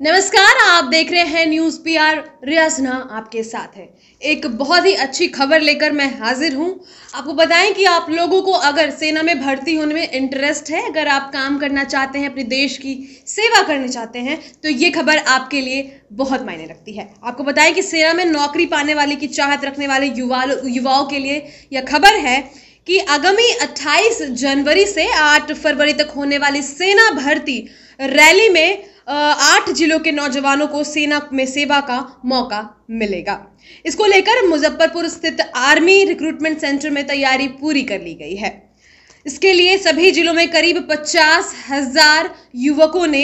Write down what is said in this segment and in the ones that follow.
नमस्कार आप देख रहे हैं news P R Riya Sinha आपके साथ है एक बहुत ही अच्छी खबर लेकर मैं हाजिर हूं आपको बताएं कि आप लोगों को अगर सेना में भर्ती होने में इंटरेस्ट है अगर आप काम करना चाहते हैं अपने देश की सेवा करना चाहते हैं तो ये खबर आपके लिए बहुत मायने रखती है आपको बताएं कि सेना में नौकरी पाने वाले की चाहत रखने वाले युवा युवाओं के लिए यह खबर है कि आगामी 28 जनवरी से 8 फरवरी तक होने वाली सेना भर्ती रैली में आठ जिलों के नौजवानों को सेना में सेवा का मौका मिलेगा इसको लेकर मुजफ्फरपुर स्थित आर्मी रिक्रूटमेंट सेंटर में तैयारी पूरी कर ली गई है इसके लिए सभी जिलों में करीब पचास हजार युवकों ने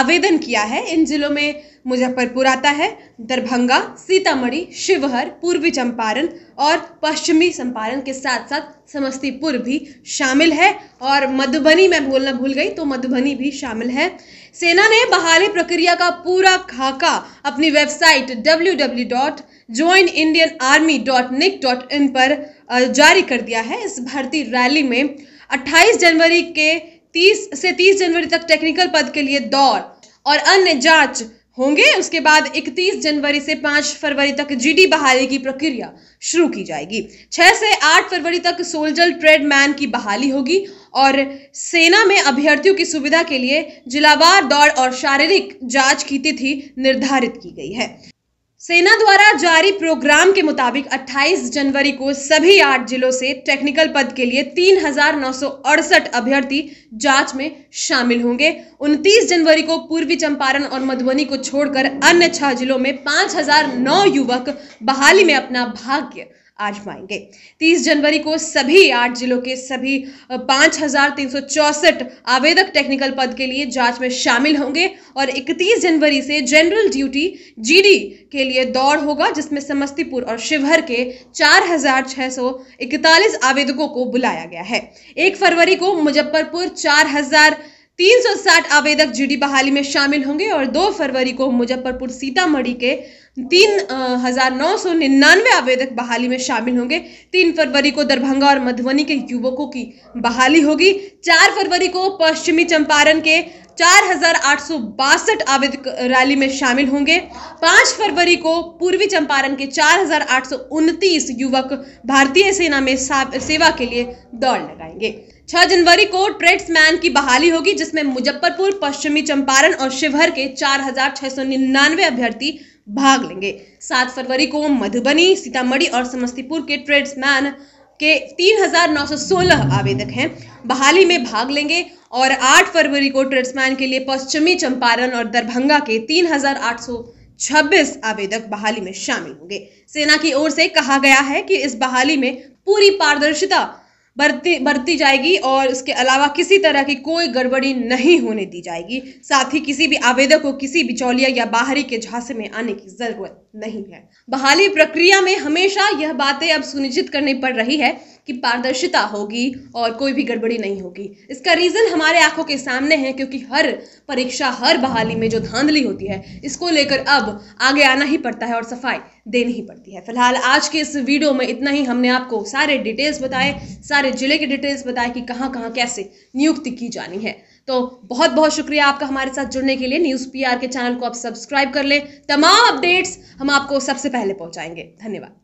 आवेदन किया है इन जिलों में मुजफ्फरपुर आता है दरभंगा सीतामढ़ी शिवहर पूर्वी चंपारण और पश्चिमी चंपारण के साथ साथ समस्तीपुर भी शामिल है और मधुबनी मैं बोलना भूल गई तो मधुबनी भी शामिल है सेना ने बहाली प्रक्रिया का पूरा खाका अपनी वेबसाइट www.joinindianarmy.nic.in पर जारी कर दिया है इस भर्ती रैली में 28 जनवरी के 30 से 30 जनवरी तक टेक्निकल पद के लिए दौड़ और अन्य जांच होंगे उसके बाद 31 जनवरी से 5 फरवरी तक जीडी बहाली की प्रक्रिया शुरू की जाएगी 6 से 8 फरवरी तक सोल्जर ट्रेडमैन की बहाली होगी और सेना में अभ्यर्थियों की सुविधा के लिए जिलावार दौड़ और शारीरिक जांच की तिथि निर्धारित की गई है सेना द्वारा जारी प्रोग्राम के मुताबिक 28 जनवरी को सभी आठ जिलों से टेक्निकल पद के लिए तीन अभ्यर्थी जांच में शामिल होंगे 29 जनवरी को पूर्वी चंपारण और मधुबनी को छोड़कर अन्य छह जिलों में 5009 युवक बहाली में अपना भाग्य आजमाएंगे 30 जनवरी को सभी आठ जिलों के सभी पाँच आवेदक टेक्निकल पद के लिए जांच में शामिल होंगे और 31 जनवरी से जनरल ड्यूटी जीडी के लिए दौड़ होगा जिसमें समस्तीपुर और शिवहर के 4,641 आवेदकों को बुलाया गया है 1 फरवरी को मुजफ्फरपुर चार 360 आवेदक जीडी बहाली में शामिल होंगे और 2 फरवरी को मुजफ्फरपुर सीतामढ़ी के तीन हजार नौ सौ निन्यानवे आवेदक बहाली में शामिल होंगे तीन फरवरी को दरभंगा और मधुबनी के युवकों की बहाली होगी चार फरवरी को पश्चिमी चंपारण के चार हजार आठ सौ बासठ आवेदक रैली में शामिल होंगे पाँच फरवरी को पूर्वी चंपारण के चार हजार आठ सौ उनतीस युवक भारतीय सेना में सेवा के लिए दौड़ लगाएंगे छह जनवरी को ट्रेड्समैन की बहाली होगी जिसमें मुजफ्फरपुर पश्चिमी चंपारण और शिवहर के चार अभ्यर्थी भाग लेंगे सात फरवरी को मधुबनी सीतामढ़ी और समस्तीपुर के ट्रेड्समैन के 3,916 आवेदक हैं बहाली में भाग लेंगे और 8 फरवरी को ट्रेड्समैन के लिए पश्चिमी चंपारण और दरभंगा के 3,826 आवेदक बहाली में शामिल होंगे सेना की ओर से कहा गया है कि इस बहाली में पूरी पारदर्शिता बरती बरती जाएगी और इसके अलावा किसी तरह की कोई गड़बड़ी नहीं होने दी जाएगी साथ ही किसी भी आवेदक को किसी बिचौलिया या बाहरी के झांसे में आने की जरूरत नहीं है बहाली प्रक्रिया में हमेशा यह बातें अब सुनिश्चित करनी पड़ रही है कि पारदर्शिता होगी और कोई भी गड़बड़ी नहीं होगी इसका रीज़न हमारे आंखों के सामने है क्योंकि हर परीक्षा हर बहाली में जो धांधली होती है इसको लेकर अब आगे आना ही पड़ता है और सफाई देनी ही पड़ती है फिलहाल आज के इस वीडियो में इतना ही हमने आपको सारे डिटेल्स बताए सारे ज़िले के डिटेल्स बताए कि कहाँ कहाँ कैसे नियुक्ति की जानी है तो बहुत बहुत शुक्रिया आपका हमारे साथ जुड़ने के लिए न्यूज़ पीआर के चैनल को आप सब्सक्राइब कर लें तमाम अपडेट्स हम आपको सबसे पहले पहुंचाएंगे धन्यवाद